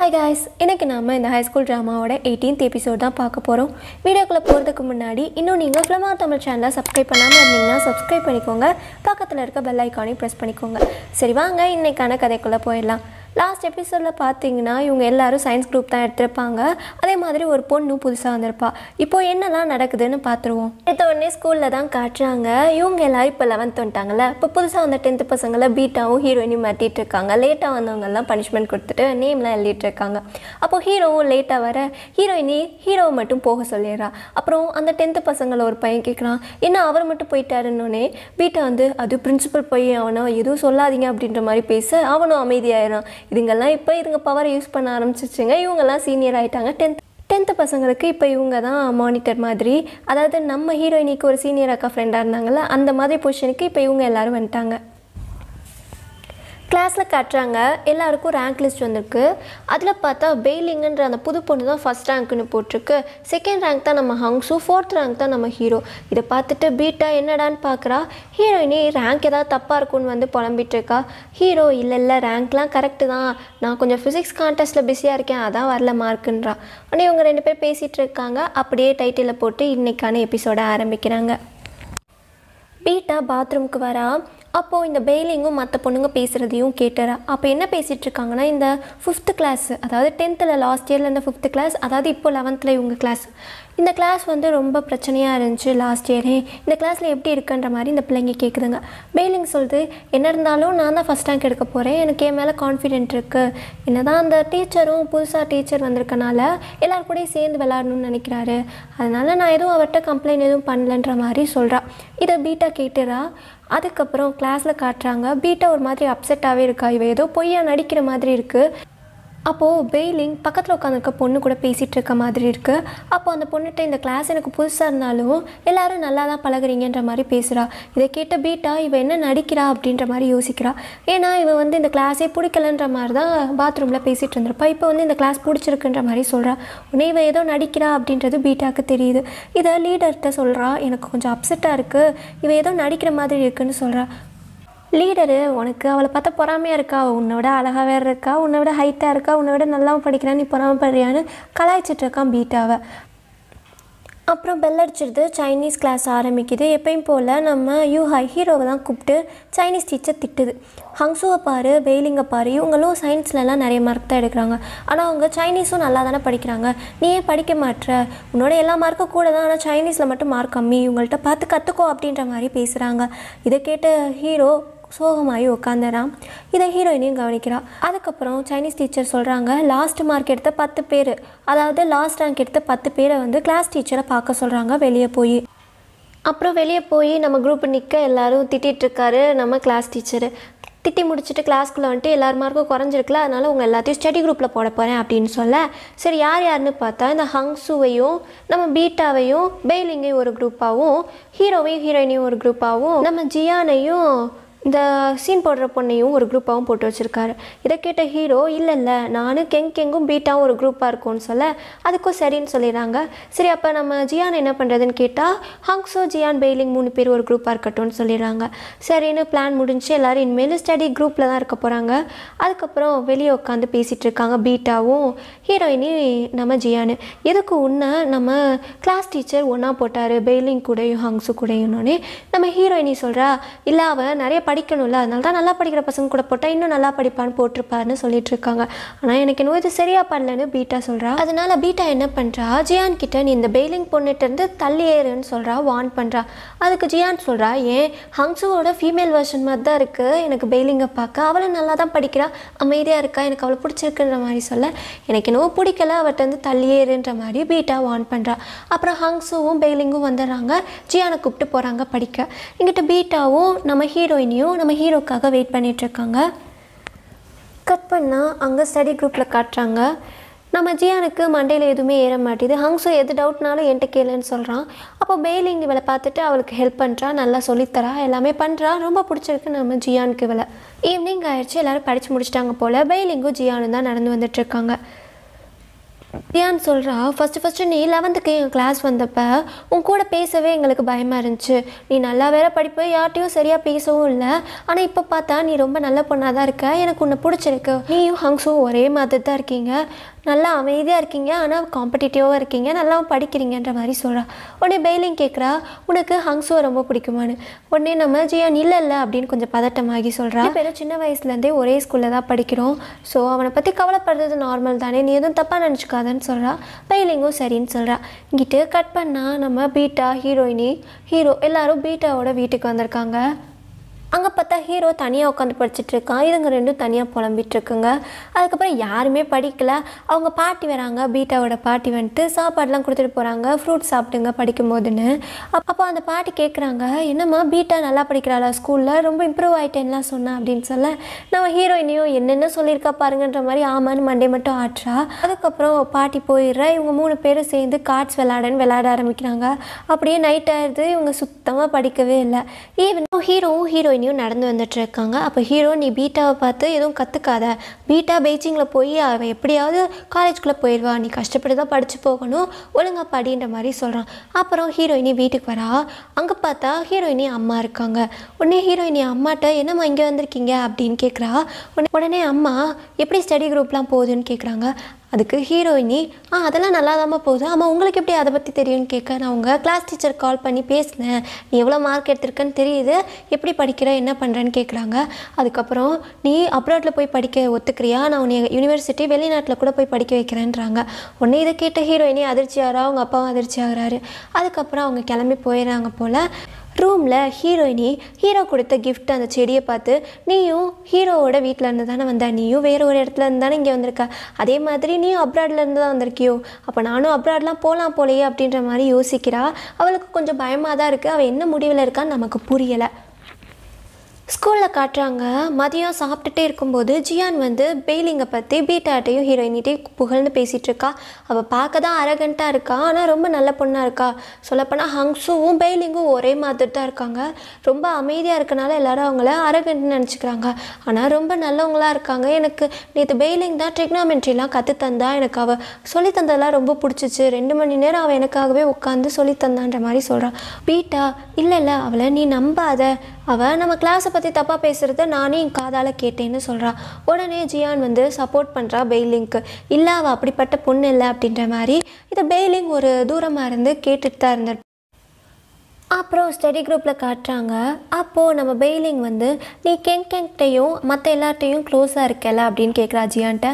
hi guys இன்றைக்கி நாம் இந்த ஹைஸ்கூல் ட்ராமாவோட எயிட்டீன்த் எபிசோட் தான் பார்க்க போகிறோம் வீடியோக்குள்ளே போகிறதுக்கு முன்னாடி இன்னும் நீங்கள் ஃபிளமார் தமிழ் சேனலை சப்ஸ்கிரைப் பண்ணாமல் இருந்தீங்கன்னா சப்ஸ்கிரைப் பண்ணிக்கோங்க பக்கத்தில் இருக்க பெல் ஐக்கானையும் ப்ரெஸ் பண்ணிக்கோங்க சரி வாங்க இன்றைக்கான கதைக்குள்ளே போயிடலாம் லாஸ்ட் எபிசோடில் பார்த்தீங்கன்னா இவங்க எல்லாரும் சயின்ஸ் குரூப் தான் எடுத்திருப்பாங்க அதே மாதிரி ஒரு பொண்ணு புதுசாக வந்திருப்பா இப்போ என்னெல்லாம் நடக்குதுன்னு பார்த்துருவோம் எடுத்த உடனே ஸ்கூலில் தான் காட்டுறாங்க இவங்க எல்லாரும் இப்போ லெவன்த் வந்துட்டாங்கல்ல இப்போ புதுசாக வந்த டென்த்து பசங்களை பீட்டாவும் ஹீரோயினும் மாட்டிகிட்டு இருக்காங்க லேட்டாக வந்தவங்கெல்லாம் பனிஷ்மெண்ட் கொடுத்துட்டு நேம்லாம் எழுதிட்டு இருக்காங்க அப்போது ஹீரோவும் லேட்டாக வர ஹீரோயினி ஹீரோவை மட்டும் போக சொல்லிடுறா அப்புறம் அந்த டென்த்து பசங்களை ஒரு பையன் கேட்குறான் என்ன அவர் மட்டும் போயிட்டாருன்னொன்னே பீட்டா வந்து அது பிரின்சிபல் பையன் அவனை எதுவும் சொல்லாதீங்க அப்படின்ற மாதிரி பேச அவனும் அமைதியாயிரும் இதுங்கெல்லாம் இப்போ இதுங்க பவரை யூஸ் பண்ண ஆரம்பிச்சிச்சுங்க இவங்கெல்லாம் சீனியர் ஆகிட்டாங்க டென்த் டென்த்து பசங்களுக்கு இப்போ இவங்க தான் மானிட்டர் மாதிரி அதாவது நம்ம ஹீரோயினிக்கு ஒரு சீனியர் அக்கா ஃப்ரெண்டாக இருந்தாங்கல்ல அந்த மாதிரி பொசிஷனுக்கு இப்போ இவங்க எல்லோரும் வந்துட்டாங்க கிளாஸில் கட்டுறாங்க எல்லாருக்கும் ரேங்க் லிஸ்ட் வந்திருக்கு அதில் பார்த்தா பெய்லிங்கன்ற அந்த புது பொண்ணு தான் ஃபஸ்ட் ரேங்க்னு போட்டிருக்கு செகண்ட் ரேங்க் தான் நம்ம ஹங்ஸு ஃபோர்த் ரேங்க் தான் நம்ம ஹீரோ இதை பார்த்துட்டு பீட்டா என்னடான்னு பார்க்குறா ஹீரோயினி ரேங்க் ஏதாவது தப்பாக இருக்கும்னு வந்து புலம்பிட்டுருக்கா ஹீரோ இல்லை இல்லை ரேங்க்லாம் கரெக்டு தான் நான் கொஞ்சம் ஃபிசிக்ஸ் கான்டெஸ்ட்டில் பிஸியாக இருக்கேன் அதான் வரல மார்க்குன்றா ஆனால் இவங்க ரெண்டு பேர் பேசிகிட்டு இருக்காங்க அப்படியே டைட்டிலில் போட்டு இன்றைக்கான எபிசோடை ஆரம்பிக்கிறாங்க பீட்டா பாத்ரூம்க்கு வரா அப்போது இந்த பெய்லிங்கும் மற்ற பொண்ணுங்க பேசுகிறதையும் கேட்டார் அப்போ என்ன பேசிகிட்டு இருக்காங்கன்னா இந்த ஃபிஃப்த்து கிளாஸ் அதாவது டென்த்தில் லாஸ்ட் இயரில் இந்த ஃபிஃப்த்து கிளாஸ் அதாவது இப்போ லெவன்த்தில் இவங்க கிளாஸ் இந்த கிளாஸ் வந்து ரொம்ப பிரச்சனையாக இருந்துச்சு லாஸ்ட் இயரே இந்த கிளாஸில் எப்படி இருக்குன்ற மாதிரி இந்த பிள்ளைங்க கேட்குதுங்க பெயிலிங் சொல்லுது என்ன இருந்தாலும் நான் தான் ஃபஸ்ட் ரேங்க் எடுக்க போகிறேன் எனக்கு என் மேலே கான்ஃபிடென்ட் இருக்குது என்ன தான் அந்த டீச்சரும் புதுசாக டீச்சர் வந்திருக்கனால எல்லார் கூடயும் சேர்ந்து விளாடணும்னு நினைக்கிறாரு அதனால் நான் எதுவும் அவர்கிட்ட கம்ப்ளைண்ட் எதுவும் பண்ணலன்ற மாதிரி சொல்கிறா இதை பீட்டா கேட்டுறா அதுக்கப்புறம் கிளாஸில் காட்டுறாங்க பீட்டா ஒரு மாதிரி அப்செட்டாகவே இருக்கா இவ ஏதோ பொய்யா நடிக்கிற மாதிரி இருக்குது அப்போது பெய்லிங் பக்கத்தில் உட்காந்துருக்க பொண்ணு கூட பேசிகிட்டு இருக்க மாதிரி இருக்குது அப்போ அந்த பொண்ணுகிட்ட இந்த கிளாஸ் எனக்கு புதுசாக இருந்தாலும் எல்லோரும் நல்லா தான் பழகுறீங்கன்ற மாதிரி பேசுகிறா இதை கேட்ட பீட்டா இவன் என்ன நடிக்கிறா அப்படின்ற மாதிரி யோசிக்கிறா ஏன்னா இவன் வந்து இந்த கிளாஸே பிடிக்கலன்ற மாதிரி தான் பாத்ரூமில் பேசிகிட்டு இருந்திருப்பா இப்போ வந்து இந்த கிளாஸ் பிடிச்சிருக்குன்ற மாதிரி சொல்கிறா உன்னை இவன் ஏதோ நடிக்கிறா அப்படின்றது பீட்டாவுக்கு தெரியுது இதை லீடர்கிட்ட சொல்கிறா எனக்கு கொஞ்சம் அப்செட்டாக இருக்குது இவன் ஏதோ நடிக்கிற மாதிரி இருக்குன்னு சொல்கிறா லீடரு உனக்கு அவளை பார்த்தா பொறாமையாக இருக்கா உன்னை விட அழகாக வேறு இருக்கா உன்னை விட ஹைட்டாக இருக்கா உன்னை விட நல்லாவும் படிக்கிறான்னு நீ பொறாமப்படுறியான்னு இருக்கான் பீட்டாவை அப்புறம் பெல் அடிச்சிருது சைனீஸ் கிளாஸ் ஆரம்பிக்குது எப்பயும் போல் நம்ம யூஹாய் ஹீரோவை தான் கூப்பிட்டு சைனீஸ் டீச்சர் திட்டுது ஹங்ஸுவை பாரு பெயிலிங்கை பாரு இவங்களும் சயின்ஸ்லலாம் நிறைய மார்க் தான் எடுக்கிறாங்க ஆனால் அவங்க சைனீஸும் நல்லா தானே படிக்கிறாங்க நீ ஏன் படிக்க மாட்டுற உன்னோட எல்லா மார்க்கும் கூட தான் ஆனால் சைனீஸில் மட்டும் மார்க் கம்மி இவங்கள்ட்ட பார்த்து கற்றுக்கோ அப்படின்ற மாதிரி பேசுகிறாங்க இதை கேட்ட ஹீரோ சோகமாகி உட்காந்துறான் இதை ஹீரோயினையும் கவனிக்கிறாள் அதுக்கப்புறம் சைனீஸ் டீச்சர் சொல்கிறாங்க லாஸ்ட் மார்க் எடுத்த பத்து பேர் அதாவது லாஸ்ட் ரேங்க் எடுத்த பத்து பேரை வந்து கிளாஸ் டீச்சரை பார்க்க சொல்கிறாங்க வெளியே போய் அப்புறம் வெளியே போய் நம்ம குரூப் நிற்க எல்லோரும் திட்டிகிட்ருக்காரு நம்ம கிளாஸ் டீச்சரு திட்டி முடிச்சுட்டு கிளாஸ்க்குள்ளே வந்துட்டு எல்லார் மார்க்கும் குறைஞ்சிருக்குல அதனால் உங்கள் எல்லாத்தையும் ஸ்டடி குரூப்பில் போட போகிறேன் அப்படின்னு சொல்ல சரி யார் யாருன்னு பார்த்தா இந்த ஹங்ஸுவையும் நம்ம பீட்டாவையும் பெய்லிங்கையும் ஒரு குரூப்பாகவும் ஹீரோவையும் ஹீரோயினையும் ஒரு குரூப்பாகவும் நம்ம ஜியானையும் இந்த சீன் போடுற பொண்ணையும் ஒரு குரூப்பாகவும் போட்டு வச்சுருக்காரு இதை கேட்ட ஹீரோ இல்லை இல்லை நானும் கெங் கெங்கும் பீட்டாகவும் ஒரு குரூப்பாக இருக்கும்னு சொல்ல அதுக்கும் சரின்னு சொல்லிடுறாங்க சரி அப்போ நம்ம ஜியான் என்ன பண்ணுறதுன்னு கேட்டால் ஹங்ஸோ ஜியான் பெய்லிங் மூணு பேர் ஒரு குரூப்பாக இருக்கட்டும்னு சொல்லிடுறாங்க சரின்னு பிளான் முடிஞ்சு எல்லோரும் இனிமேல் ஸ்டடி குரூப்பில் தான் இருக்க போகிறாங்க அதுக்கப்புறம் வெளியே உட்காந்து பேசிகிட்டு இருக்காங்க பீட்டாவும் ஹீரோயினி நம்ம ஜியானு எதுக்கு உன்ன நம்ம கிளாஸ் டீச்சர் ஒன்றா போட்டார் பெய்லிங் கூடயும் ஹங்ஸு கூடயும்னோடனே நம்ம ஹீரோயினி சொல்கிறா இல்லை நிறைய படிக்கணும்ல அதனால தான் நல்லா படிக்கிற பசங்க கூட போட்டால் இன்னும் நல்லா படிப்பான்னு போட்டிருப்பாருன்னு சொல்லிட்டு இருக்காங்க ஆனால் எனக்கு நோய் இது சரியாக பண்ணலன்னு பீட்டா சொல்கிறா அதனால பீட்டா என்ன பண்ணுறா ஜியான் கிட்ட நீ இந்த பெயிலிங் பொண்ணுகிட்டேருந்து தள்ளி ஏறுன்னு சொல்கிறா வான் பண்ணுறா அதுக்கு ஜியான் சொல்கிறா ஏன் ஹங்ஸுவோட ஃபீமேல் வெர்ஷன் மாதிரி தான் இருக்குது எனக்கு பெயிலிங்கை பார்க்க அவளை நல்லா தான் படிக்கிறா அமைதியாக இருக்கா எனக்கு அவளை பிடிச்சிருக்குன்ற மாதிரி சொல்ல எனக்கு என்னவோ பிடிக்கல அவட்ட வந்து தள்ளியேறுன்ற மாதிரி பீட்டா வான் பண்ணுறா அப்புறம் ஹங்ஸுவும் பெயிலிங்கும் வந்துடுறாங்க ஜியானை கூப்பிட்டு போகிறாங்க படிக்க இங்கிட்ட பீட்டாவும் நம்ம ஹீரோயினியும் டீமையும் நம்ம ஹீரோக்காக வெயிட் பண்ணிகிட்ருக்காங்க கட் பண்ணால் அங்கே ஸ்டடி குரூப்பில் காட்டுறாங்க நம்ம ஜியானுக்கு மண்டையில் எதுவுமே ஏற மாட்டேது ஹங்ஸோ எது டவுட்னாலும் என்கிட்ட கேளுன்னு சொல்கிறான் அப்போ பெயிலிங் இவளை பார்த்துட்டு அவளுக்கு ஹெல்ப் பண்ணுறா நல்லா சொல்லித்தரா எல்லாமே பண்ணுறா ரொம்ப பிடிச்சிருக்கு நம்ம ஜியானுக்கு இவளை ஈவினிங் ஆயிடுச்சு எல்லோரும் படித்து முடிச்சிட்டாங்க போல் பெயிலிங்கும் ஜியானும் தான் நடந்து வந்துட்டுருக்காங்க பிரியான்னு சொல்கிறா ஃபஸ்ட்டு ஃபஸ்ட்டு நீ லெவன்த்துக்கு என் கிளாஸ் வந்தப்போ உன் கூட பேசவே எங்களுக்கு பயமாக இருந்துச்சு நீ நல்லா வேற படிப்பு யார்ட்டையும் சரியாக பேசவும் இல்லை ஆனால் இப்போ பார்த்தா நீ ரொம்ப நல்ல பொண்ணாக தான் இருக்க எனக்கு உன்னை பிடிச்சிருக்கு நீயும் ஹங்ஸும் ஒரே மாதிரி தான் இருக்கீங்க நல்லா அமைதியாக இருக்கீங்க ஆனால் காம்படிட்டிவாக இருக்கீங்க நல்லா படிக்கிறீங்கன்ற மாதிரி சொல்கிறா உடனே பெய்லிங் கேட்குறா உனக்கு ஹங்ஸுவை ரொம்ப பிடிக்குமான்னு உடனே நம்ம ஜியான் இல்லை இல்லை அப்படின்னு கொஞ்சம் பதட்டமாகி சொல்கிறா பேரும் சின்ன வயசுலேருந்தே ஒரே ஸ்கூலில் தான் படிக்கிறோம் ஸோ அவனை பற்றி கவலைப்படுறது நார்மல் தானே நீ எதுவும் தப்பாக நினச்சிக்காதன்னு சொல்கிறா பெய்லிங்கும் சரின்னு சொல்கிறா இங்கிட்டு கட் பண்ணால் நம்ம பீட்டா ஹீரோயினி ஹீரோ எல்லோரும் பீட்டாவோட வீட்டுக்கு வந்திருக்காங்க அங்கே பார்த்தா ஹீரோ தனியாக உட்காந்து இருக்கான் இதுங்க ரெண்டும் தனியாக இருக்குங்க அதுக்கப்புறம் யாருமே படிக்கலை அவங்க பாட்டி வராங்க பீட்டாவோட பாட்டி வந்துட்டு சாப்பாடுலாம் கொடுத்துட்டு போகிறாங்க ஃப்ரூட் சாப்பிடுங்க படிக்கும் போதுன்னு அப்போ அந்த பாட்டி கேட்குறாங்க என்னம்மா பீட்டா நல்லா படிக்கிறாளா ஸ்கூலில் ரொம்ப இம்ப்ரூவ் ஆகிட்டேன்லாம் சொன்னேன் அப்படின்னு சொல்ல நம்ம ஹீரோயினையும் என்னென்ன சொல்லியிருக்கா பாருங்கன்ற மாதிரி ஆமான்னு மண்டே மட்டும் ஆற்றா அதுக்கப்புறம் பாட்டி போயிடுற இவங்க மூணு பேரும் சேர்ந்து கார்ட்ஸ் விளாடன்னு விளாட ஆரம்பிக்கிறாங்க அப்படியே நைட் ஆயிடுது இவங்க சுத்தமாக படிக்கவே இல்லை ஈவன் ஹீரோவும் ஹீரோயின் அவென்யூ நடந்து வந்துட்டுருக்காங்க அப்போ ஹீரோ நீ பீட்டாவை பார்த்து எதுவும் கற்றுக்காத பீட்டா பெய்ஜிங்கில் போய் அவள் எப்படியாவது காலேஜ்குள்ளே போயிடுவா நீ கஷ்டப்பட்டு தான் படித்து போகணும் ஒழுங்காக படின்ற மாதிரி சொல்கிறான் அப்புறம் ஹீரோயினி வீட்டுக்கு வரா அங்கே பார்த்தா ஹீரோயினி அம்மா இருக்காங்க உடனே ஹீரோயினி அம்மாட்ட என்னம்மா இங்கே வந்திருக்கீங்க அப்படின்னு கேட்குறா உடனே அம்மா எப்படி ஸ்டடி குரூப்லாம் போகுதுன்னு கேட்குறாங்க அதுக்கு ஹீரோயினி ஆ அதெல்லாம் நல்லா தான் போகுது ஆமாம் உங்களுக்கு எப்படி அதை பற்றி தெரியும்னு கேட்க நான் உங்கள் கிளாஸ் டீச்சர் கால் பண்ணி பேசினேன் நீ எவ்வளோ மார்க் எடுத்திருக்கேன்னு தெரியுது எப்படி படிக்கிற என்ன பண்ணுறேன்னு கேட்குறாங்க அதுக்கப்புறம் நீ அப்ராட்டில் போய் படிக்க ஒத்துக்கிறியா நான் உன்னை யூனிவர்சிட்டி வெளிநாட்டில் கூட போய் படிக்க வைக்கிறேன்றாங்க உடனே இதை கேட்ட ஹீரோயினி அதிர்ச்சி ஆகிறா அவங்க அப்பாவும் அதிர்ச்சி ஆகிறாரு அதுக்கப்புறம் அவங்க கிளம்பி போயிடுறாங்க போல் ரூமில் ஹீரோயினி ஹீரோ கொடுத்த கிஃப்ட் அந்த செடியை பார்த்து நீயும் ஹீரோவோட வீட்டில் இருந்து தானே வந்தா நீயும் வேறு ஒரு இடத்துல இருந்து தானே இங்கே வந்திருக்க அதே மாதிரி நீயும் இருந்து தான் வந்திருக்கியோ அப்போ நானும் அப்ராட்லாம் போகலாம் போலையே அப்படின்ற மாதிரி யோசிக்கிறா அவளுக்கு கொஞ்சம் பயமாக தான் இருக்குது அவள் என்ன முடிவில் இருக்கான்னு நமக்கு புரியலை ஸ்கூலில் காட்டுறாங்க மதியம் சாப்பிட்டுட்டே இருக்கும்போது ஜியான் வந்து பெய்லிங்கை பற்றி பீட்டாட்டையும் ஹீரோயினிட்டையும் புகழ்ந்து பேசிகிட்டு இருக்கா அவள் பார்க்க தான் அரகண்ட்டாக இருக்கா ஆனால் ரொம்ப நல்ல பொண்ணாக இருக்கா சொல்லப்போனால் ஹங்ஸுவும் பெய்லிங்கும் ஒரே மாதிரி தான் இருக்காங்க ரொம்ப அமைதியாக இருக்கனால எல்லோரும் அவங்கள அரகண்ட்னு நினச்சிக்கிறாங்க ஆனால் ரொம்ப நல்லவங்களாக இருக்காங்க எனக்கு நேற்று பெய்லிங் தான் ட்ரிக்னாமெண்ட்ரிலாம் கற்று தந்தா எனக்கு அவள் சொல்லி தந்ததெல்லாம் ரொம்ப பிடிச்சிச்சு ரெண்டு மணி நேரம் அவள் எனக்காகவே உட்காந்து சொல்லித்தந்தான்ற தந்தான்ற மாதிரி சொல்கிறான் பீட்டா இல்லை இல்லை அவளை நீ நம்பாத அவள் நம்ம கிளாஸை பற்றி தப்பாக பேசுகிறத நானே என் காதால் கேட்டேன்னு சொல்கிறான் உடனே ஜியான் வந்து சப்போர்ட் பண்ணுறா பெய்லிங்க்கு இல்லை அவள் அப்படிப்பட்ட பொண்ணு இல்லை அப்படின்ற மாதிரி இதை பெய்லிங் ஒரு தூரமாக இருந்து கேட்டுட்டு தான் இருந்தேன் அப்புறம் ஸ்டடி குரூப்பில் காட்டுறாங்க அப்போது நம்ம பெயிலிங் வந்து நீ கெங்கிட்டையும் மற்ற எல்லார்ட்டையும் க்ளோஸாக இருக்கல அப்படின்னு கேட்குறா ஜியான்ட்ட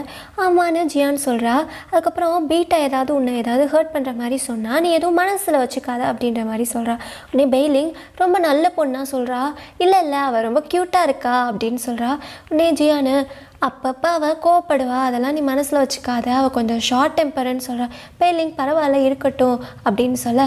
ஆமான்னு ஜியான் சொல்கிறா அதுக்கப்புறம் பீட்டை ஏதாவது உன்னை ஏதாவது ஹர்ட் பண்ணுற மாதிரி சொன்னால் நீ எதுவும் மனசில் வச்சுக்காத அப்படின்ற மாதிரி சொல்கிறா உடனே பெயிலிங் ரொம்ப நல்ல பொண்ணாக சொல்கிறா இல்லை இல்லை அவள் ரொம்ப க்யூட்டாக இருக்கா அப்படின்னு சொல்கிறா உடனே ஜியானு அப்பப்போ அவள் கோவப்படுவா அதெல்லாம் நீ மனசில் வச்சுக்காத அவள் கொஞ்சம் ஷார்ட் டெம்பர்னு சொல்கிற பேலிங் பரவாயில்ல இருக்கட்டும் அப்படின்னு சொல்ல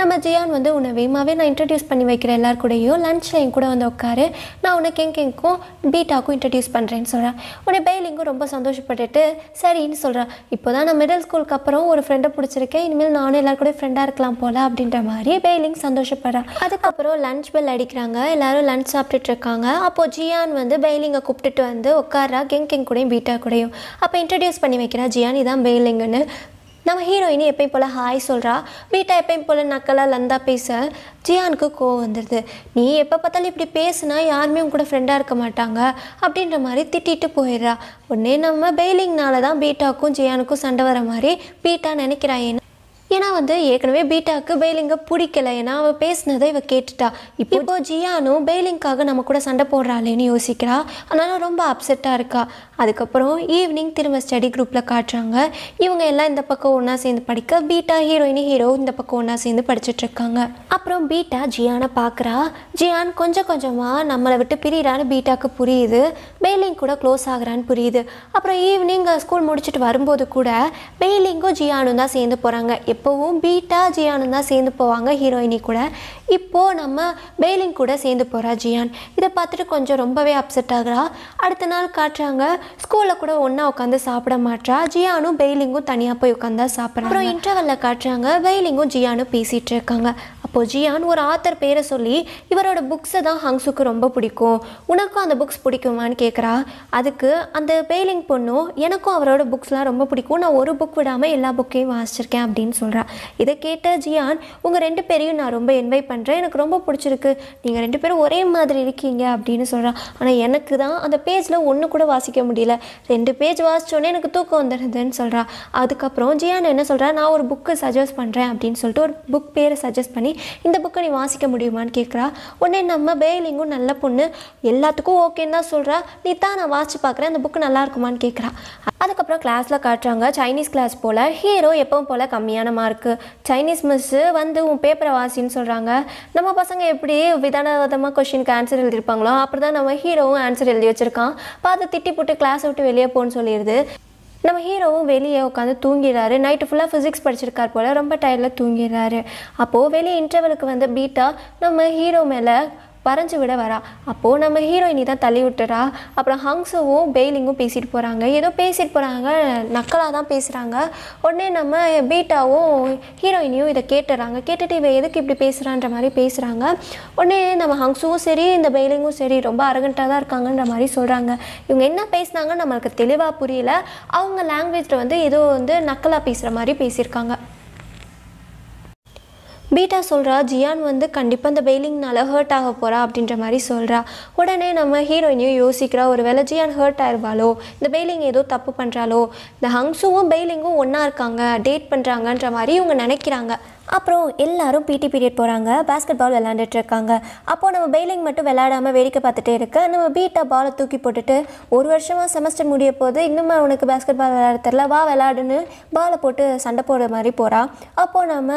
நம்ம ஜியான் வந்து உன்னை வேகமாகவே நான் இன்ட்ரடியூஸ் பண்ணி வைக்கிறேன் எல்லார் கூடயும் லஞ்சில் என் கூட வந்து உட்காரு நான் உன்னை கெங்கெங்க்கும் பீட்டாக்கும் இன்ட்ரடியூஸ் பண்ணுறேன்னு சொல்கிறேன் உன்னை பேலிங்கும் ரொம்ப சந்தோஷப்பட்டுட்டு சரின்னு சொல்கிறா இப்போ தான் நான் மிடில் ஸ்கூலுக்கு அப்புறம் ஒரு ஃப்ரெண்டை பிடிச்சிருக்கேன் இனிமேல் நானும் எல்லார் கூட ஃப்ரெண்டாக இருக்கலாம் போல் அப்படின்ற மாதிரி பேலிங் சந்தோஷப்படுறான் அதுக்கப்புறம் லஞ்ச் பெல் அடிக்கிறாங்க எல்லாரும் லஞ்ச் சாப்பிட்டுட்டு இருக்காங்க அப்போது ஜியான் வந்து பெய்லிங்கை கூப்பிட்டுட்டு வந்து உட்காரா கிங் கிங் கூடையும் பீட்டா கூடயும் அப்போ இன்ட்ரடியூஸ் பண்ணி வைக்கிறேன் ஜியானி தான் பேலிங்குன்னு நம்ம ஹீரோயினி எப்பயும் போல் ஹாய் சொல்கிறா பீட்டா எப்பயும் போல் நக்கலாக லந்தா பேச ஜியானுக்கு கோவம் வந்துடுது நீ எப்போ பார்த்தாலும் இப்படி பேசுனா யாருமே உங்க கூட ஃப்ரெண்டாக இருக்க மாட்டாங்க அப்படின்ற மாதிரி திட்டிட்டு போயிடுறா உடனே நம்ம பெயிலிங்னால தான் பீட்டாக்கும் ஜியானுக்கும் சண்டை வர மாதிரி பீட்டா நினைக்கிறா ஏன்னா வந்து ஏற்கனவே பீட்டாவுக்கு பெயிலிங்கை பிடிக்கல ஏன்னா அவள் பேசினதை இவ கேட்டுட்டா இப்போ ஜியானும் பெய்லிங்காக நம்ம கூட சண்டை போடுறாளேன்னு யோசிக்கிறா அதனால ரொம்ப அப்செட்டாக இருக்கா அதுக்கப்புறம் ஈவினிங் திரும்ப ஸ்டடி குரூப்பில் காட்டுறாங்க இவங்க எல்லாம் இந்த பக்கம் ஒன்றா சேர்ந்து படிக்க பீட்டா ஹீரோயினி ஹீரோ இந்த பக்கம் ஒன்றா சேர்ந்து படிச்சுட்ருக்காங்க அப்புறம் பீட்டா ஜியானை பார்க்குறா ஜியான் கொஞ்சம் கொஞ்சமாக நம்மளை விட்டு பிரியிறான்னு பீட்டாக்கு புரியுது பெய்லிங் கூட க்ளோஸ் ஆகிறான்னு புரியுது அப்புறம் ஈவினிங் ஸ்கூல் முடிச்சுட்டு வரும்போது கூட பெய்லிங்கும் ஜியானும் தான் சேர்ந்து போகிறாங்க எப்போவும் பீட்டா ஜியானும் தான் சேர்ந்து போவாங்க ஹீரோயினி கூட இப்போது நம்ம பெய்லிங் கூட சேர்ந்து போகிறா ஜியான் இதை பார்த்துட்டு கொஞ்சம் ரொம்பவே அப்செட் ஆகிறா அடுத்த நாள் காட்டுறாங்க ஸ்கூலில் கூட ஒன்றா உட்காந்து சாப்பிட மாட்டா ஜியானும் பெய்லிங்கும் தனியாக போய் உட்காந்தா சாப்பிட்றாங்க அப்புறம் இன்டர்வலில் காட்டுறாங்க பெய்லிங்கும் ஜியானும் பேசிகிட்டு இருக்காங்க அப்போ ஜியான் ஒரு ஆத்தர் பேரை சொல்லி இவரோட புக்ஸை தான் ஹங்ஸுக்கு ரொம்ப பிடிக்கும் உனக்கும் அந்த புக்ஸ் பிடிக்குமான்னு கேட்குறா அதுக்கு அந்த பேலிங் பொண்ணும் எனக்கும் அவரோட புக்ஸ்லாம் ரொம்ப பிடிக்கும் நான் ஒரு புக் விடாமல் எல்லா புக்கையும் வாசிச்சிருக்கேன் அப்படின்னு சொல்கிறா இதை கேட்ட ஜியான் உங்கள் ரெண்டு பேரையும் நான் ரொம்ப இன்வைட் பண்ணுறேன் எனக்கு ரொம்ப பிடிச்சிருக்கு நீங்கள் ரெண்டு பேரும் ஒரே மாதிரி இருக்கீங்க அப்படின்னு சொல்கிறா ஆனால் எனக்கு தான் அந்த பேஜில் ஒன்று கூட வாசிக்க முடியல ரெண்டு பேஜ் வாசித்தோடனே எனக்கு தூக்கம் வந்துடுதுன்னு சொல்கிறா அதுக்கப்புறம் ஜியான் என்ன சொல்கிறா நான் ஒரு புக்கு சஜஸ்ட் பண்ணுறேன் அப்படின்னு சொல்லிட்டு ஒரு புக் பேரை சஜஸ்ட் பண்ணி இந்த புக்கை நீ வாசிக்க முடியுமான்னு கேட்குறா உடனே நம்ம பேலிங்கும் நல்ல பொண்ணு எல்லாத்துக்கும் ஓகேன்னு தான் சொல்கிறா நீ தான் நான் வாசிச்சு பார்க்குறேன் அந்த புக்கு நல்லா இருக்குமான்னு கேட்குறா அதுக்கப்புறம் கிளாஸில் காட்டுறாங்க சைனீஸ் கிளாஸ் போல் ஹீரோ எப்பவும் போல் கம்மியான மார்க்கு சைனீஸ் மிஸ்ஸு வந்து உன் பேப்பரை வாசின்னு சொல்கிறாங்க நம்ம பசங்க எப்படி விதான விதமாக கொஷினுக்கு ஆன்சர் எழுதியிருப்பாங்களோ அப்புறம் தான் நம்ம ஹீரோவும் ஆன்சர் எழுதி வச்சுருக்கான் பார்த்து திட்டி போட்டு கிளாஸை விட்டு வெளியே போகணும்னு சொல்லிடுது நம்ம ஹீரோவும் வெளியே உட்காந்து தூங்கிடுறாரு நைட்டு ஃபுல்லாக ஃபிசிக்ஸ் படிச்சிருக்கார் போல் ரொம்ப டயர்டில் தூங்கிடுறாரு அப்போது வெளியே இன்டர்வலுக்கு வந்து பீட்டா நம்ம ஹீரோ மேலே வரைஞ்சி விட வரா அப்போது நம்ம ஹீரோயினி தான் தள்ளி விட்டுறா அப்புறம் ஹங்ஸவும் பெய்லிங்கும் பேசிட்டு போகிறாங்க ஏதோ பேசிட்டு போகிறாங்க நக்கலாக தான் பேசுகிறாங்க உடனே நம்ம பீட்டாவும் ஹீரோயினியும் இதை கேட்டுறாங்க கேட்டுட்டு இவ எதுக்கு இப்படி பேசுகிறான்ற மாதிரி பேசுகிறாங்க உடனே நம்ம ஹங்ஸுவும் சரி இந்த பெய்லிங்கும் சரி ரொம்ப அரகண்டாக தான் இருக்காங்கன்ற மாதிரி சொல்கிறாங்க இவங்க என்ன பேசினாங்கன்னு நம்மளுக்கு தெளிவாக புரியல அவங்க லாங்குவேஜில் வந்து ஏதோ வந்து நக்கலாக பேசுகிற மாதிரி பேசியிருக்காங்க பீட்டா சொல்கிறா ஜியான் வந்து கண்டிப்பாக இந்த பெயிலிங்னால ஹர்ட் ஆக போகிறா அப்படின்ற மாதிரி சொல்கிறா உடனே நம்ம ஹீரோயினையும் யோசிக்கிறா ஒரு வேலை ஜியான் ஹர்ட் ஆயிருவாளோ இந்த பெயிலிங் ஏதோ தப்பு பண்ணுறாளோ இந்த ஹங்ஸுவும் பெயிலிங்கும் ஒன்றா இருக்காங்க டேட் பண்ணுறாங்கன்ற மாதிரி இவங்க நினைக்கிறாங்க அப்புறம் எல்லாரும் பிடி பீரியட் போகிறாங்க பேஸ்கெட் பால் விளாண்டுட்டு இருக்காங்க அப்போது நம்ம பெயிலிங் மட்டும் விளையாடாமல் வேடிக்கை பார்த்துட்டே இருக்க நம்ம பீட்டா பாலை தூக்கி போட்டுட்டு ஒரு வருஷமாக செமஸ்டர் முடிய போது இன்னுமே அவனுக்கு பேஸ்கெட் பால் விளையாட தெரில வா விளையாடுன்னு பாலை போட்டு சண்டை போடுற மாதிரி போகிறான் அப்போது நம்ம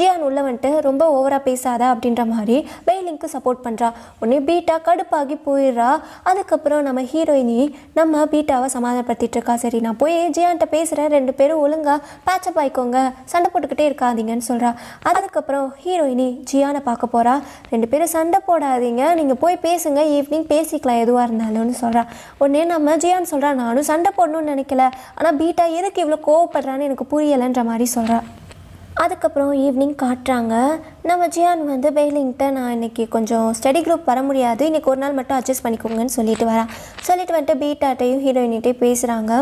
ஜியான் உள்ள வந்துட்டு ரொம்ப ஓவராக பேசாத அப்படின்ற மாதிரி பெயிலிங்க்கு சப்போர்ட் பண்ணுறா உடனே பீட்டா கடுப்பாகி போயிடுறா அதுக்கப்புறம் நம்ம ஹீரோயினி நம்ம பீட்டாவை சமாதானப்படுத்திட்டு இருக்கா சரி நான் போய் ஜியான்கிட்ட பேசுகிறேன் ரெண்டு பேரும் ஒழுங்காக பேச்சப் ஆயிக்கோங்க சண்டை போட்டுக்கிட்டே இருக்காதீங்கன்னு சொல்கிறேன் சொல்கிறா அதுக்கப்புறம் ஹீரோயினி ஜியானை பார்க்க போகிறா ரெண்டு பேரும் சண்டை போடாதீங்க நீங்கள் போய் பேசுங்க ஈவினிங் பேசிக்கலாம் எதுவாக இருந்தாலும்னு சொல்கிறா உடனே நம்ம ஜியான்னு சொல்கிறா நானும் சண்டை போடணும்னு நினைக்கல ஆனால் பீட்டா எதுக்கு இவ்வளோ கோவப்படுறான்னு எனக்கு புரியலைன்ற மாதிரி சொல்கிறா அதுக்கப்புறம் ஈவினிங் காட்டுறாங்க நம்ம ஜியான் வந்து பெய்லிங்கிட்ட நான் இன்றைக்கி கொஞ்சம் ஸ்டடி குரூப் வர முடியாது இன்றைக்கி ஒரு நாள் மட்டும் அட்ஜஸ்ட் பண்ணிக்கோங்கன்னு சொல்லிட்டு வரான் சொல்லிட்டு வந்துட்டு பீட்டாட்டையும் ஹீரோயினிட்டையும் பேசுகிறாங்க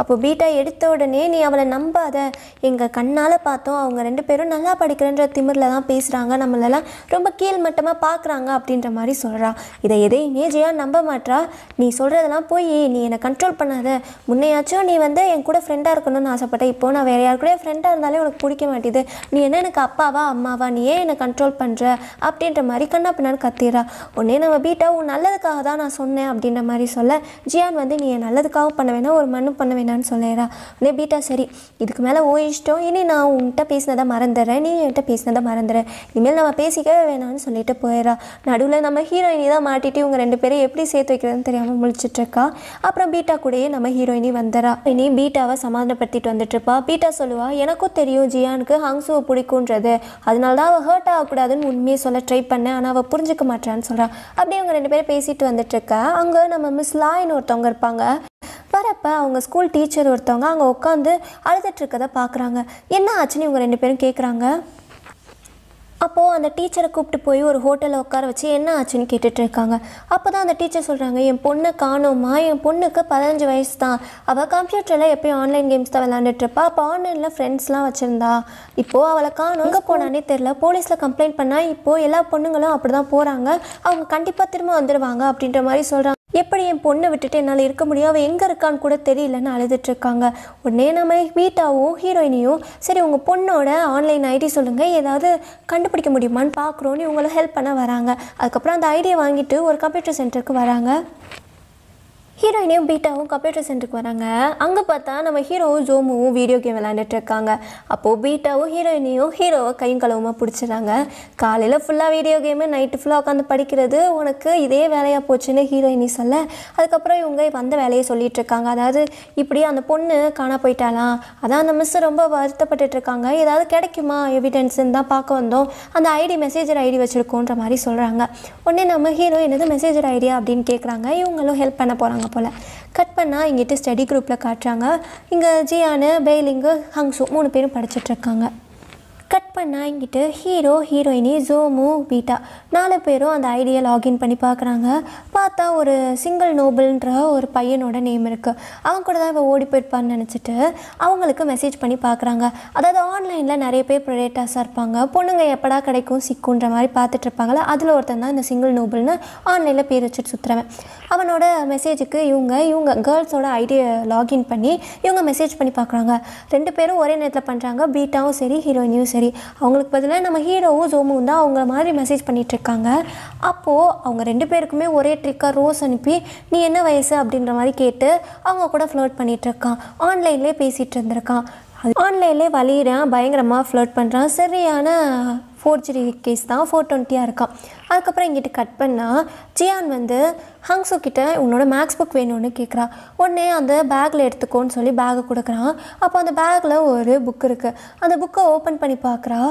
அப்போ பீட்டா எடுத்த உடனே நீ அவளை நம்பாத எங்கள் கண்ணால் பார்த்தோம் அவங்க ரெண்டு பேரும் நல்லா படிக்கிறன்ற திமிரில் தான் பேசுகிறாங்க நம்மளெல்லாம் ரொம்ப கீழ் மட்டமாக பார்க்குறாங்க அப்படின்ற மாதிரி சொல்கிறான் இதை எதையுமே ஜியான் நம்ப மாட்டா நீ சொல்கிறதெல்லாம் போய் நீ என்னை கண்ட்ரோல் பண்ணாத முன்னையாச்சும் நீ வந்து என் கூட ஃப்ரெண்டாக இருக்கணும்னு ஆசைப்பட்டேன் இப்போ நான் வேறு யாரு கூட ஃப்ரெண்டாக இருந்தாலே உனக்கு பிடிக்க மாட்டேது நீ என்ன எனக்கு அப்பாவா அம்மாவா நீ ஏன் என்னை கண்ட்ரோல் பண்ணுற அப்படின்ற மாதிரி கண்ணா பின்னான்னு கத்திடுறா உடனே நம்ம பீட்டா உன் நல்லதுக்காக தான் நான் சொன்னேன் அப்படின்ற மாதிரி சொல்ல ஜியான் வந்து நீ என் நல்லதுக்காக பண்ண வேணாம் ஒரு மண்ணு பண்ண வேணான்னு சொல்லிடுறா உடனே பீட்டா சரி இதுக்கு மேலே ஓ இஷ்டம் இனி நான் உன்கிட்ட பேசினதை மறந்துடுறேன் நீ என்கிட்ட பேசினதை மறந்துடுறேன் இனிமேல் நம்ம பேசிக்கவே வேணாம்னு சொல்லிட்டு போயிடறா நடுவில் நம்ம ஹீரோயினி தான் மாட்டிட்டு இவங்க ரெண்டு பேரும் எப்படி சேர்த்து வைக்கிறதுன்னு தெரியாமல் முழிச்சிட்ருக்கா அப்புறம் பீட்டா கூடயே நம்ம ஹீரோயினி வந்துடா இனி பீட்டாவை சமாதானப்படுத்திட்டு வந்துட்டுருப்பா பீட்டா சொல்லுவா எனக்கும் தெரியும் ஜியானுக்கு ஹங்ஸுவை பிடிக்குன்றது அதனால தான் அவள் ஹர்ட் ஆகக்கூடாதுன்னு உண்மையை சொல்ல ட்ரை பண்ணேன் ஆனால் அவள் புரிஞ்சுக்க மாட்டான்னு சொல்கிறான் அப்படியே அவங்க ரெண்டு பேரும் பேசிட்டு வந்துட்டுருக்க அங்கே நம்ம மிஸ் லாயின்னு ஒருத்தவங்க இருப்பாங்க வரப்போ அவங்க ஸ்கூல் டீச்சர் ஒருத்தவங்க அங்கே உட்காந்து அழுதுட்டு பார்க்குறாங்க என்ன ஆச்சுன்னு இவங்க ரெண்டு பேரும் கேட்குறாங்க அப்போது அந்த டீச்சரை கூப்பிட்டு போய் ஒரு ஹோட்டலில் உட்கார வச்சு என்ன ஆச்சுன்னு கேட்டுட்டு இருக்காங்க அப்போ தான் அந்த டீச்சர் சொல்கிறாங்க என் பொண்ணை காணோமா என் பொண்ணுக்கு பதினஞ்சு வயசு தான் அவள் கம்ப்யூட்டரில் எப்போயும் ஆன்லைன் கேம்ஸ் தான் விளாண்டுட்ருப்பா அப்போ ஆன்லைனில் ஃப்ரெண்ட்ஸ்லாம் வச்சுருந்தா இப்போது அவளை காணும் எங்கே போனானே தெரில போலீஸில் கம்ப்ளைண்ட் பண்ணால் இப்போது எல்லா பொண்ணுங்களும் அப்படி தான் போகிறாங்க அவங்க கண்டிப்பாக திரும்ப வந்துடுவாங்க அப்படின்ற மாதிரி சொல்கிறாங்க எப்படி என் பொண்ணை விட்டுட்டு என்னால் இருக்க முடியும் அவள் எங்கே இருக்கான்னு கூட தெரியலன்னு அழுதுட்ருக்காங்க உடனே நம்ம வீட்டாவும் ஹீரோயினியும் சரி உங்கள் பொண்ணோட ஆன்லைன் ஐடி சொல்லுங்கள் ஏதாவது கண்டுபிடிக்க முடியுமான்னு பார்க்குறோன்னு இவங்களும் ஹெல்ப் பண்ண வராங்க அதுக்கப்புறம் அந்த ஐடியை வாங்கிட்டு ஒரு கம்ப்யூட்டர் சென்டருக்கு வராங்க ஹீரோயினையும் பீட்டாவும் கம்ப்யூட்டர் சென்டருக்கு வராங்க அங்கே பார்த்தா நம்ம ஹீரோவும் ஜோமுவும் வீடியோ கேம் விளாண்டுட்டு இருக்காங்க அப்போது பீட்டாவும் ஹீரோயினையும் ஹீரோவை கையும் கழுவமாக பிடிச்சிடறாங்க காலையில் ஃபுல்லாக வீடியோ கேமு நைட்டு ஃபுல்லாக உட்காந்து படிக்கிறது உனக்கு இதே வேலையாக போச்சுன்னு ஹீரோயினி சொல்ல அதுக்கப்புறம் இவங்க வந்த வேலையை சொல்லிகிட்டு இருக்காங்க அதாவது இப்படி அந்த பொண்ணு காண போயிட்டாலாம் அதான் அந்த மிஸ் ரொம்ப வருத்தப்பட்டுட்டு இருக்காங்க ஏதாவது கிடைக்குமா எவிடென்ஸ்ன்னு தான் பார்க்க வந்தோம் அந்த ஐடி மெசேஜர் ஐடி வச்சுருக்கோன்ற மாதிரி சொல்கிறாங்க உடனே நம்ம ஹீரோ என்னது மெசேஜர் ஐடியா அப்படின்னு கேட்குறாங்க இவங்களும் ஹெல்ப் பண்ண போகிறாங்க போல் கட் பண்ணால் இங்கிட்டு ஸ்டடி குரூப்பில் காட்டுறாங்க இங்கே ஜியானு பெய்லிங்கு ஹங்ஸு மூணு பேரும் படிச்சிட்ருக்காங்க பண்ணால் ஹீரோ ஹீரோயினி ஜோமு பீட்டா நாலு பேரும் அந்த ஐடியை லாகின் பண்ணி பார்க்குறாங்க பார்த்தா ஒரு சிங்கிள் நோபல்ன்ற ஒரு பையனோட நேம் இருக்குது அவங்க கூட தான் இப்போ ஓடி போயிருப்பான்னு நினச்சிட்டு அவங்களுக்கு மெசேஜ் பண்ணி பார்க்குறாங்க அதாவது ஆன்லைனில் நிறைய பேர் ப்ரொடேட்டாஸாக இருப்பாங்க பொண்ணுங்க எப்படா கிடைக்கும் சிக்குன்ற மாதிரி பார்த்துட்டு அதில் ஒருத்தன் தான் இந்த சிங்கிள் நோபல்னு ஆன்லைனில் பேர் வச்சுட்டு சுற்றுறவன் அவனோட மெசேஜுக்கு இவங்க இவங்க கேர்ள்ஸோட ஐடியை லாகின் பண்ணி இவங்க மெசேஜ் பண்ணி பார்க்குறாங்க ரெண்டு பேரும் ஒரே நேரத்தில் பண்ணுறாங்க பீட்டாவும் சரி ஹீரோயினியும் சரி அவங்களுக்கு பதிலாக நம்ம ஹீரோவும் ஜோமும் தான் அவங்கள மாதிரி மெசேஜ் பண்ணிகிட்ருக்காங்க அப்போது அவங்க ரெண்டு பேருக்குமே ஒரே ட்ரிக்காக ரோஸ் அனுப்பி நீ என்ன வயசு அப்படின்ற மாதிரி கேட்டு அவங்க கூட ஃப்ளோட் பண்ணிகிட்ருக்கான் ஆன்லைன்லேயே பேசிகிட்டு இருந்திருக்கான் ஆன்லைன்லேயே வலியிறான் பயங்கரமாக ஃப்ளோட் பண்ணுறான் சரியான ஃபோர்ஜரி கேஸ் தான் ஃபோர் டுவெண்ட்டியாக இருக்கான் அதுக்கப்புறம் எங்கிட்ட கட் பண்ணால் ஜியான் வந்து ஹங்ஸு கிட்ட உன்னோட மேக்ஸ் புக் வேணும்னு கேட்குறா உடனே அந்த பேக்கில் எடுத்துக்கோன்னு சொல்லி பேக்கை கொடுக்குறான் அப்போ அந்த பேக்கில் ஒரு புக் இருக்குது அந்த புக்கை ஓப்பன் பண்ணி பார்க்குறா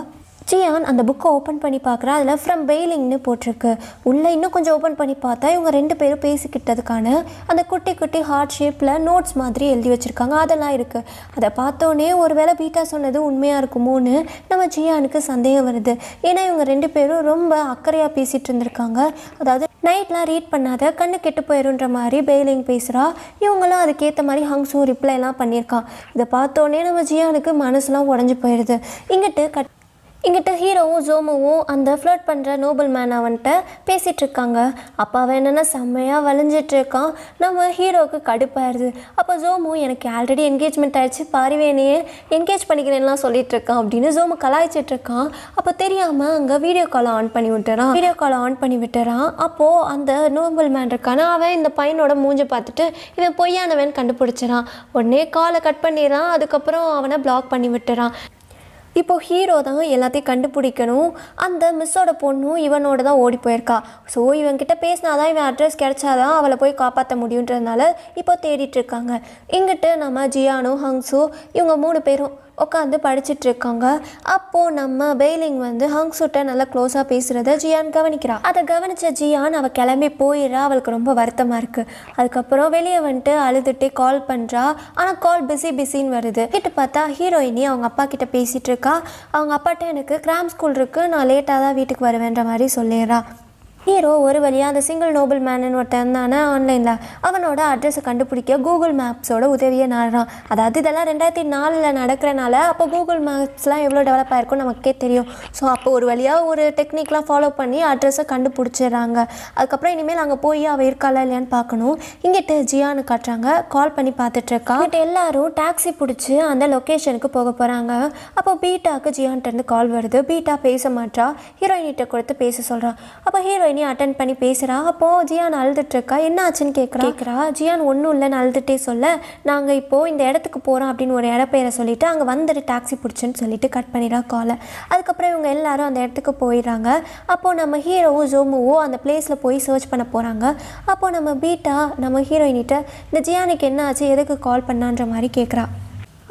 ஜியான் அந்த புக்கை ஓப்பன் பண்ணி பார்க்குறா அதில் ஃப்ரம் பெயிலிங்னு போட்டிருக்கு உள்ளே இன்னும் கொஞ்சம் ஓப்பன் பண்ணி பார்த்தா இவங்க ரெண்டு பேரும் பேசிக்கிட்டதுக்கான அந்த குட்டி குட்டி ஹார்ட் ஷேப்பில் நோட்ஸ் மாதிரி எழுதி வச்சுருக்காங்க அதெல்லாம் இருக்குது அதை பார்த்தோன்னே ஒரு வேளை பீட்டா சொன்னது உண்மையாக இருக்குமோன்னு நம்ம ஜியானுக்கு சந்தேகம் வருது ஏன்னா இவங்க ரெண்டு பேரும் ரொம்ப அக்கறையாக பேசிகிட்டு இருந்திருக்காங்க அதாவது நைட்லாம் ரீட் பண்ணாத கண்ணு கெட்டு போயிடும்ன்ற மாதிரி பெயிலிங் பேசுகிறா இவங்களும் அதுக்கேற்ற மாதிரி ஹங்ஸும் ரிப்ளைலாம் பண்ணியிருக்கான் இதை பார்த்தோன்னே நம்ம ஜியானுக்கு மனசுலாம் உடஞ்சி போயிடுது இங்கிட்டு கட் இங்கிட்ட ஹீரோவும் ஜோமுவும் அந்த ஃப்ளோட் பண்ணுற நோபல் மேன் அவன்கிட்ட பேசிகிட்டு இருக்காங்க அப்போ அவன் என்னென்னா செம்மையாக இருக்கான் நம்ம ஹீரோவுக்கு கடுப்பாயிருது அப்போ ஜோமு எனக்கு ஆல்ரெடி என்கேஜ்மெண்ட் ஆகிடுச்சு பாரிவேனையே என்கேஜ் பண்ணிக்கிறேன்லாம் சொல்லிட்டு இருக்கான் அப்படின்னு ஜோமு இருக்கான் அப்போ தெரியாமல் அங்கே வீடியோ காலை ஆன் பண்ணி விட்டுறான் வீடியோ காலை ஆன் பண்ணி விட்டுறான் அப்போது அந்த நோபல் மேன் இருக்கான் அவன் இந்த பையனோட மூஞ்சை பார்த்துட்டு இவன் பொய்யானவன் கண்டுபிடிச்சிடான் உடனே காலை கட் பண்ணிடுறான் அதுக்கப்புறம் அவனை பிளாக் பண்ணி விட்டுறான் இப்போ ஹீரோ தான் எல்லாத்தையும் கண்டுபிடிக்கணும் அந்த மிஸ்ஸோட பொண்ணும் இவனோட தான் ஓடி போயிருக்கா ஸோ இவன்கிட்ட பேசினா தான் இவன் அட்ரஸ் கிடைச்சாதான் அவளை போய் காப்பாற்ற முடியுன்றதுனால இப்போ தேடிட்டு இருக்காங்க இங்கிட்டு நம்ம ஜியானு ஹங்ஸு இவங்க மூணு பேரும் உட்காந்து இருக்காங்க அப்போது நம்ம பெய்லிங் வந்து ஹங்ஸுட்ட நல்லா க்ளோஸாக பேசுகிறத ஜியான் கவனிக்கிறான் அதை கவனித்த ஜியான் அவள் கிளம்பி போயிடுறா அவளுக்கு ரொம்ப வருத்தமாக இருக்குது அதுக்கப்புறம் வெளியே வந்துட்டு அழுதுட்டு கால் பண்ணுறா ஆனால் கால் பிஸி பிஸின்னு வருது கிட்ட பார்த்தா ஹீரோயினி அவங்க அப்பா கிட்ட பேசிகிட்டு இருக்கா அவங்க அப்பாட்ட எனக்கு கிராம் ஸ்கூல் இருக்குது நான் லேட்டாக தான் வீட்டுக்கு வருவேன்ற மாதிரி சொல்லிடுறா ஹீரோ ஒரு வழியாக அந்த சிங்கிள் நோபல் மேன் ஒருத்தன் இருந்தானே ஆன்லைனில் அவனோட அட்ரஸை கண்டுபிடிக்க கூகுள் மேப்ஸோட உதவியை நாடுறான் அதாவது இதெல்லாம் ரெண்டாயிரத்தி நாலில் நடக்கிறனால அப்போ கூகுள் மேப்ஸ்லாம் எவ்வளோ டெவலப் ஆயிருக்கும் நமக்கே தெரியும் ஸோ அப்போ ஒரு வழியாக ஒரு டெக்னிக்லாம் ஃபாலோ பண்ணி அட்ரஸை கண்டுபிடிச்சிடுறாங்க அதுக்கப்புறம் இனிமேல் அங்கே போய் அவள் இருக்காளா இல்லையான்னு பார்க்கணும் இங்கிட்ட ஜியான்னு காட்டுறாங்க கால் பண்ணி பார்த்துட்ருக்கான் இங்கிட்ட எல்லாரும் டாக்ஸி பிடிச்சி அந்த லொக்கேஷனுக்கு போக போகிறாங்க அப்போ பீட்டாக்கு ஜியான்ட்டேருந்து கால் வருது பீட்டா பேச மாட்டா ஹீரோயினிட்ட கொடுத்து பேச சொல்கிறான் அப்போ ஹீரோயின் வேணி அட்டன் பண்ணி பேசுகிறா அப்போது ஜியான் அழுதுட்ருக்கா என்ன ஆச்சுன்னு கேட்குறா கேட்குறா ஜியான் ஒன்றும் இல்லைன்னு அழுதுகிட்டே சொல்ல நாங்கள் இப்போது இந்த இடத்துக்கு போகிறோம் அப்படின்னு ஒரு இடப்பெயரை சொல்லிவிட்டு அங்கே வந்துட்டு டாக்ஸி பிடிச்சுன்னு சொல்லிட்டு கட் பண்ணிடா காலை அதுக்கப்புறம் இவங்க எல்லாரும் அந்த இடத்துக்கு போயிடுறாங்க அப்போது நம்ம ஹீரோவும் ஜோமுவோ அந்த பிளேஸில் போய் சர்ச் பண்ண போகிறாங்க அப்போது நம்ம பீட்டா நம்ம ஹீரோயினிட்ட இந்த ஜியானுக்கு என்ன ஆச்சு எதுக்கு கால் பண்ணான்ற மாதிரி கேட்குறா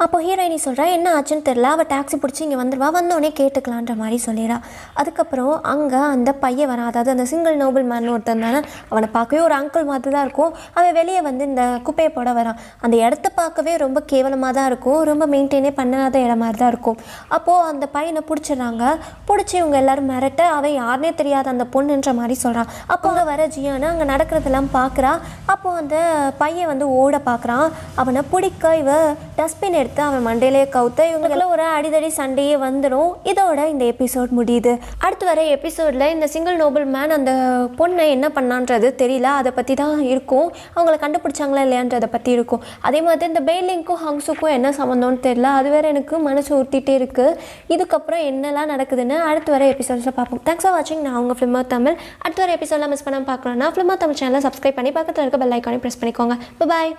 அப்போ ஹீரோயினி சொல்கிறா என்ன ஆச்சுன்னு தெரில அவள் டாக்ஸி பிடிச்சி இங்கே வந்துடுவா வந்தோடனே கேட்டுக்கலான்ற மாதிரி சொல்லிடுறா அதுக்கப்புறம் அங்கே அந்த பையன் வரான் அதாவது அந்த சிங்கிள் நோபல் மேன் ஒருத்தன் தானே அவனை பார்க்கவே ஒரு அங்கிள் மாதிரி தான் இருக்கும் அவன் வெளியே வந்து இந்த குப்பையை போட வரான் அந்த இடத்த பார்க்கவே ரொம்ப கேவலமாக தான் இருக்கும் ரொம்ப மெயின்டைனே பண்ணாத இடம் மாதிரி தான் இருக்கும் அப்போது அந்த பையனை பிடிச்சிடுறாங்க பிடிச்சி இவங்க எல்லோரும் மிரட்ட அவன் யாருனே தெரியாத அந்த பொண்ணுன்ற மாதிரி சொல்கிறான் அப்போ அங்கே வர ஜியான அங்கே நடக்கிறதெல்லாம் பார்க்குறா அப்போது அந்த பையன் வந்து ஓட பார்க்குறான் அவனை பிடிக்க இவ டஸ்ட்பின் எடுத்து எடுத்து அவன் மண்டையிலே கவுத்த இவங்களை ஒரு அடிதடி சண்டையே வந்துடும் இதோட இந்த எபிசோட் முடியுது அடுத்து வர எபிசோடில் இந்த சிங்கிள் நோபல் மேன் அந்த பொண்ணை என்ன பண்ணான்றது தெரியல அதை பற்றி தான் இருக்கும் அவங்கள கண்டுபிடிச்சாங்களா இல்லையான்றதை பற்றி இருக்கும் அதே மாதிரி இந்த பெயிலிங்க்கும் ஹங்ஸுக்கும் என்ன சம்மந்தம்னு தெரியல அது வேறு எனக்கு மனசு ஊற்றிட்டே இருக்குது இதுக்கப்புறம் என்னெல்லாம் நடக்குதுன்னு அடுத்து வர எபிசோட்ஸில் பார்ப்போம் தேங்க்ஸ் ஃபார் வாட்சிங் நான் உங்கள் ஃபிலிமா தமிழ் அடுத்து வர எபிசோடில் மிஸ் பண்ணாமல் நான் ஃபிலிமா தமிழ் சேனலை சப்ஸ்கிரைப் பண்ணி பக்கத்தில் இருக்க பெல் ஐக்கானே ப்ரெஸ் பண்ணிக்கோங்க பாய்